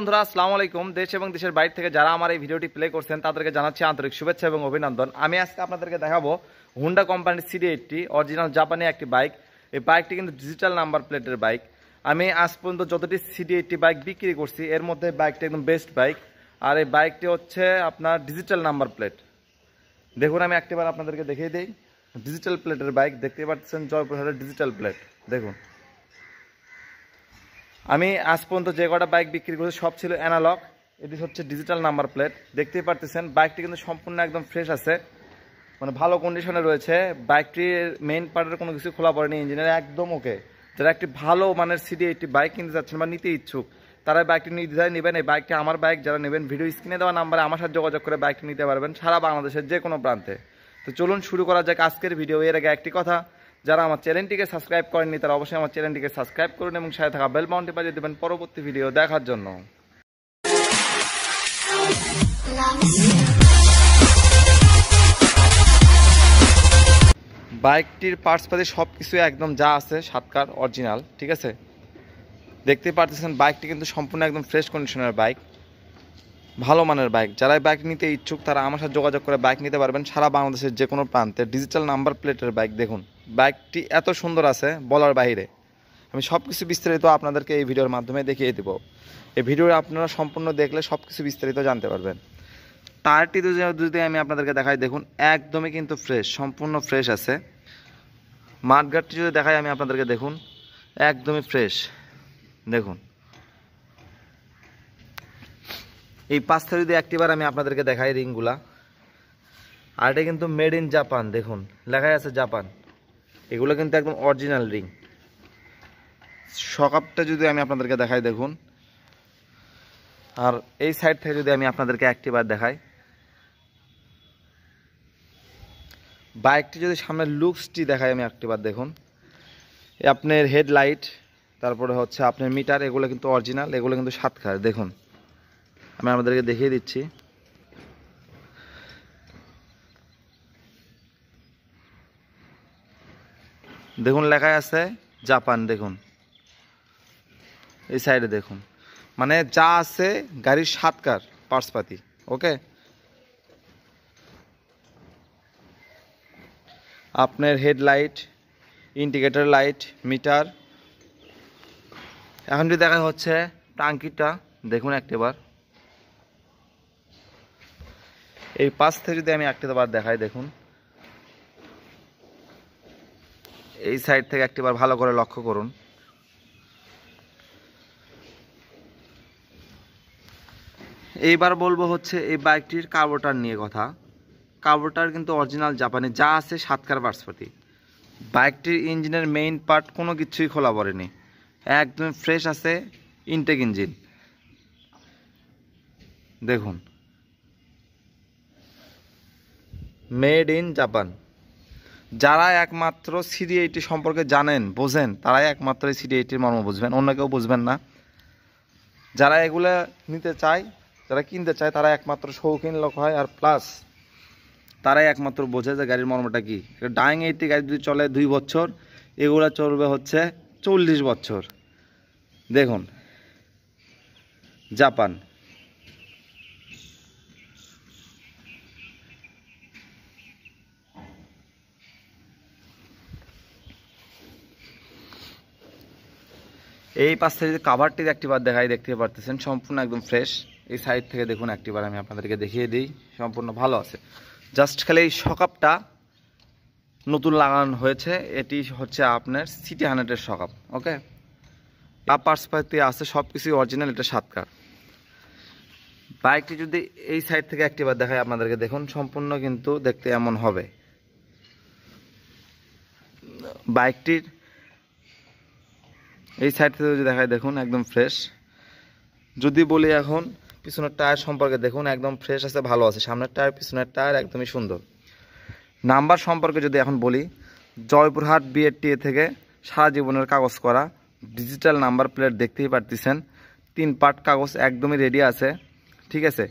বন্ধুরা আসসালামু আলাইকুম দেশ এবং দেশের বাইরে থেকে যারা আমার এই ভিডিওটি প্লে করছেন তাদেরকে জানাচ্ছি আন্তরিক শুভেচ্ছা এবং অভিনন্দন আমি আজকে আপনাদেরকে দেখাবো হুন্ডা কোম্পানির সিডি এইটটি অরিজিনাল জাপানি একটি বাইক এই বাইকটি কিন্তু ডিজিটাল নাম্বার প্লেটের বাইক আমি আজ পর্যন্ত যতটি সিডি এইটটি বাইক বিক্রি করছি এর মধ্যে বাইকটি একদম বেস্ট বাইক আর এই বাইকটি হচ্ছে আপনার ডিজিটাল নাম্বার প্লেট দেখুন আমি একটিবার আপনাদেরকে দেখিয়ে দিই ডিজিটাল প্লেটের বাইক দেখতে পাচ্ছেন জয়প্রসাদের ডিজিটাল প্লেট দেখুন আমি আজ পর্যন্ত যে কটা বাইক বিক্রি করেছি সব ছিল অ্যানালগ এটি হচ্ছে ডিজিটাল নাম্বার প্লেট দেখতেই পারতেছেন বাইকটি কিন্তু সম্পূর্ণ একদম ফ্রেশ আছে মানে ভালো কন্ডিশনে রয়েছে বাইকটির মেইন পার্টের কোনো কিছু খোলা পড়েনি ইঞ্জিনিয়ার একদম ওকে যারা একটি ভালো মানের সিডি একটি বাইক কিনতে চাচ্ছেন বা নিতে ইচ্ছুক তারা বাইকটি নির্দ্বিধায় নেবেন এই বাইকটি আমার বাইক যারা নেবেন ভিডিও স্ক্রিনে দেওয়া নাম্বারে আমার সাথে যোগাযোগ করে বাইকটি নিতে পারবেন সারা বাংলাদেশের যে কোনো প্রান্তে তো চলুন শুরু করা যাক আজকের ভিডিও এর আগে একটি কথা যারা আমার চ্যানেলটিকে সাবস্ক্রাইব করেননি তারা অবশ্যই আমার চ্যানেলটিকে সাবস্ক্রাইব করুন এবং সাথে থাকা বেল বাউন্টি বাজিয়ে দেবেন পরবর্তী ভিডিও দেখার জন্য বাইকটির পার্টস পাতি সব কিছু একদম যা আছে সাতকার অরিজিনাল ঠিক আছে দেখতে পারতেছেন বাইকটি কিন্তু সম্পূর্ণ একদম ফ্রেশ কন্ডিশনের বাইক ভালো মানের বাইক যারাই বাইক নিতে ইচ্ছুক তারা আমার সাথে যোগাযোগ করে বাইক নিতে পারবেন সারা বাংলাদেশের যে কোনো প্রান্তে ডিজিটাল নাম্বার প্লেটের বাইক দেখুন বাইকটি এত সুন্দর আছে বলার বাইরে আমি সব কিছু বিস্তারিত আপনাদেরকে এই ভিডিওর মাধ্যমে দেখিয়ে দেবো এই ভিডিও আপনারা সম্পূর্ণ দেখলে সব কিছু বিস্তারিত জানতে পারবেন তারটি যদি আমি আপনাদেরকে দেখাই দেখুন একদমই কিন্তু ফ্রেশ সম্পূর্ণ ফ্রেশ আছে মাঠঘাটটি যদি দেখাই আমি আপনাদেরকে দেখুন একদমই ফ্রেশ দেখুন এই পাঁচ থারি দিয়ে একটিবার আমি আপনাদেরকে দেখাই রিংগুলা আর এটা কিন্তু মেড ইন জাপান দেখুন লেখাই আছে জাপান এগুলো কিন্তু একদম অরিজিনাল রিং সকাপটা যদি আমি আপনাদেরকে দেখাই দেখুন আর এই সাইড থেকে যদি আমি আপনাদেরকে একটিবার দেখাই বাইকটি যদি সামনের লুকসটি দেখাই আমি একটিবার দেখুন আপনার হেডলাইট তারপরে হচ্ছে আপনার মিটার এগুলো কিন্তু অরিজিনাল এগুলো কিন্তু সাতখার খায় দেখুন আমি আমাদেরকে দেখিয়ে দিচ্ছি দেখুন লেখায় আছে জাপান দেখুন এই সাইডে দেখুন মানে যা আছে গাড়ির সাতকার পার্সপাতি ওকে আপনার হেডলাইট ইন্ডিকেটর লাইট মিটার এখন যদি দেখা হচ্ছে টাঙ্কিটা দেখুন একটিবার এই পাশ থেকে যদি আমি একটি বার দেখাই দেখুন এই সাইড থেকে একটি বার ভালো করে লক্ষ্য করুন এইবার বলবো হচ্ছে এই বাইকটির কার্বোটার নিয়ে কথা কার্বোটার কিন্তু অরিজিনাল জাপানি যা আছে সাতকার বার্সপাতি বাইকটির ইঞ্জিনের মেইন পার্ট কোনো কিছুই খোলা পড়েনি একদম ফ্রেশ আছে ইনটেক ইঞ্জিন দেখুন মেড ইন জাপান যারা একমাত্র সিডি এইটি সম্পর্কে জানেন বোঝেন তারাই একমাত্র এই সিডি এইটির মর্ম বুঝবেন অন্য কেউ বুঝবেন না যারা এগুলো নিতে চায় যারা কিনতে চায় তারা একমাত্র শৌখিন লোক হয় আর প্লাস তারাই একমাত্র বোঝে যে গাড়ির মর্মটা কী ডাইং এইটি গাড়ি যদি চলে দুই বছর এগুলো চলবে হচ্ছে চল্লিশ বছর দেখুন জাপান এই পাশ থেকে যদি কাভারটির একটিবার দেখাই দেখতে পারতেছেন সম্পূর্ণ একদম ফ্রেশ এই সাইড থেকে দেখুন একটিবার আমি আপনাদেরকে দেখিয়ে দিই সম্পূর্ণ ভালো আছে জাস্ট খালি এই সকাপটা নতুন লাগানো হয়েছে এটি হচ্ছে আপনার সিটি হান্ড্রেডের সকাপ ওকে আর পার্সপাতি আছে সব কিছুই অরিজিনাল এটা সাতকার বাইকটি যদি এই সাইড থেকে একটিবার দেখায় আপনাদেরকে দেখুন সম্পূর্ণ কিন্তু দেখতে এমন হবে বাইকটির এই সাইড থেকে যদি দেখায় দেখুন একদম ফ্রেশ যদি বলি এখন পিছনের টায়ার সম্পর্কে দেখুন একদম ফ্রেশ আছে ভালো আছে সামনের টায়ার পিছনের টায়ার একদমই সুন্দর নাম্বার সম্পর্কে যদি এখন বলি জয়পুরহাট বিএটিএ থেকে সারা জীবনের কাগজ করা ডিজিটাল নাম্বার প্লেট দেখতেই পারতেছেন তিন পার্ট কাগজ একদমই রেডি আছে ঠিক আছে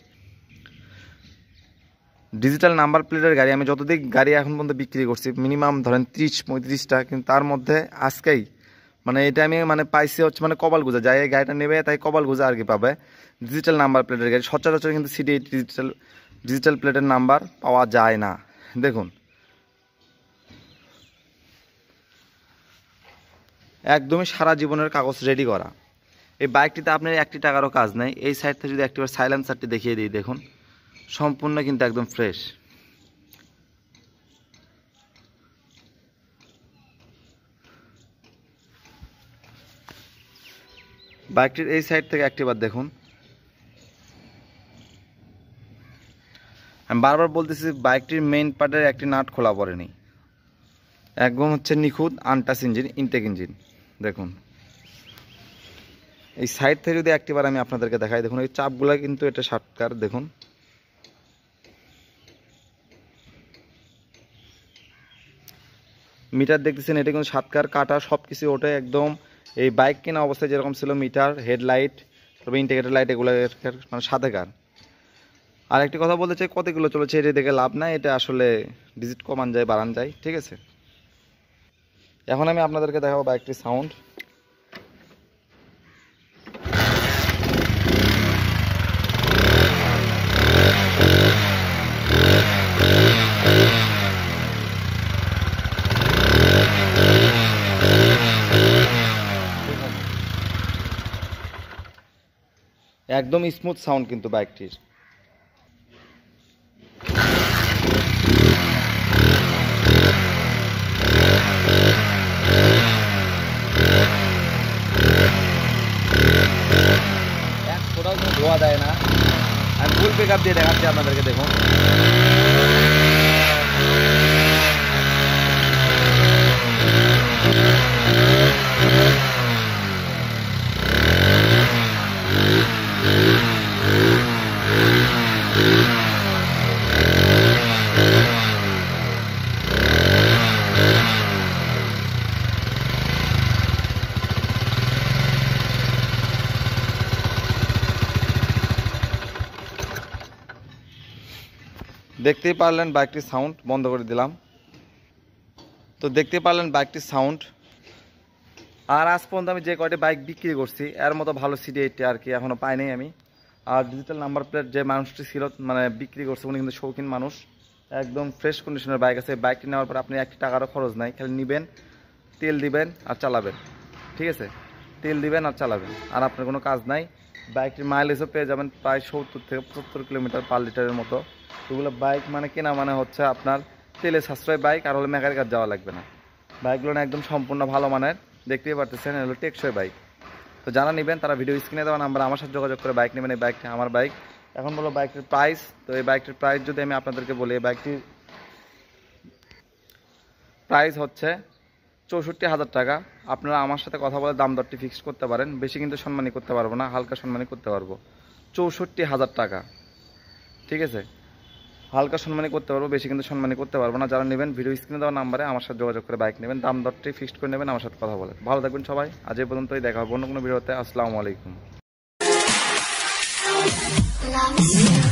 ডিজিটাল নাম্বার প্লেটের গাড়ি আমি যতদিক গাড়ি এখন পর্যন্ত বিক্রি করছি মিনিমাম ধরেন ত্রিশ পঁয়ত্রিশটা কিন্তু তার মধ্যে আজকেই মানে এটা আমি মানে পাইছি হচ্ছে মানে গুজা যাই গাড়িটা নেবে তাই গুজা আর কি পাবে ডিজিটাল নাম্বার প্লেটের গাড়ি সচরাচর কিন্তু সিটি ডিজিটাল ডিজিটাল প্লেটের নাম্বার পাওয়া যায় না দেখুন একদমই সারা জীবনের কাগজ রেডি করা এই বাইকটিতে আপনার একটি টাকারও কাজ নেই এই সাইডটা যদি একটিবার সাইলেন্সারটি দেখিয়ে দিই দেখুন সম্পূর্ণ কিন্তু একদম ফ্রেশ বাইকটির এই সাইড থেকে একটিবার দেখুন আমি বারবার বলতেছি বাইকটির মেইন পার্টের একটি নাট খোলা পড়েনি একদম হচ্ছে নিখুঁত আনটাস ইঞ্জিন ইনটেক ইঞ্জিন দেখুন এই সাইড থেকে যদি একটিবার আমি আপনাদেরকে দেখাই দেখুন এই চাপগুলো কিন্তু এটা সাটকার দেখুন মিটার দেখতেছেন এটা কিন্তু সাতকার কাটা সব কিছু ওটা একদম এই বাইক কেনা অবস্থায় যেরকম ছিল মিটার হেডলাইট তবে ইন্টিগ্রেটার লাইট এগুলো মানে সাথে কার আর একটি কথা বলতে চাই কতগুলো চলেছে এটা দেখে লাভ নাই এটা আসলে ডিজিট কমান যায় বাড়ান যায় ঠিক আছে এখন আমি আপনাদেরকে দেখাবো বাইকটির সাউন্ড একদম স্মুথ সাউন্ড কিন্তু বাইকটির ধোয়া দেয় না আমি ফুল পিক আপ দিয়ে দেখাচ্ছি আপনাদেরকে দেখুন দেখতেই পারলেন বাইকটির সাউন্ড বন্ধ করে দিলাম তো দেখতে পারলেন বাইকটির সাউন্ড আর আজ পর্যন্ত আমি যে কয়টি বাইক বিক্রি করছি এর মতো ভালো সিটি এইটি আর কি এখনও পাইনি আমি আর ডিজিটাল নাম্বার প্লেট যে মানুষটি ছিল মানে বিক্রি করছে উনি কিন্তু শৌখিন মানুষ একদম ফ্রেশ কন্ডিশনের বাইক আছে বাইকটি নেওয়ার পর আপনি একটি টাকারও খরচ নাই খালি নেবেন তেল দিবেন আর চালাবেন ঠিক আছে তেল দিবেন আর চালাবেন আর আপনার কোনো কাজ নাই বাইকটির মাইলেজও পেয়ে যাবেন প্রায় সত্তর থেকে পঁচাত্তর কিলোমিটার পার লিটারের মতো ওগুলো বাইক মানে কেনা মানে হচ্ছে আপনার তেলে সাশ্রয় বাইক আর হলে মেকার কাজ যাওয়া লাগবে না বাইকগুলো না একদম সম্পূর্ণ ভালো মানের দেখতেই পারতেছেন হলো টেকসই বাইক তো যারা নেবেন তারা ভিডিও স্ক্রিনে দেওয়া নাম্বার আমার সাথে যোগাযোগ করে বাইক নেবেন এই বাইকটি আমার বাইক এখন বলো বাইকটির প্রাইস তো এই বাইকটির প্রাইস যদি আমি আপনাদেরকে বলি এই বাইকটির প্রাইস হচ্ছে চৌষট্টি হাজার টাকা আপনারা আমার সাথে কথা বলে দাম দরটি ফিক্সড করতে পারেন বেশি কিন্তু সম্মানী করতে পারবো না হালকা সম্মানী করতে পারবো চৌষট্টি হাজার টাকা ঠিক আছে হালকা সম্মানী করতে পারবো বেশি কিন্তু সম্মানী করতে পারবো না যারা নেবেন ভিডিও স্ক্রিনে দেওয়া নাম্বারে আমার সাথে যোগাযোগ করে বাইক নেবেন দাম দরটি ফিক্সড করে নেবেন আমার সাথে কথা বলে ভালো থাকবেন সবাই আজ এই পর্যন্তই দেখা হবে অন্য কোনো ভিডিওতে আসসালামু আলাইকুম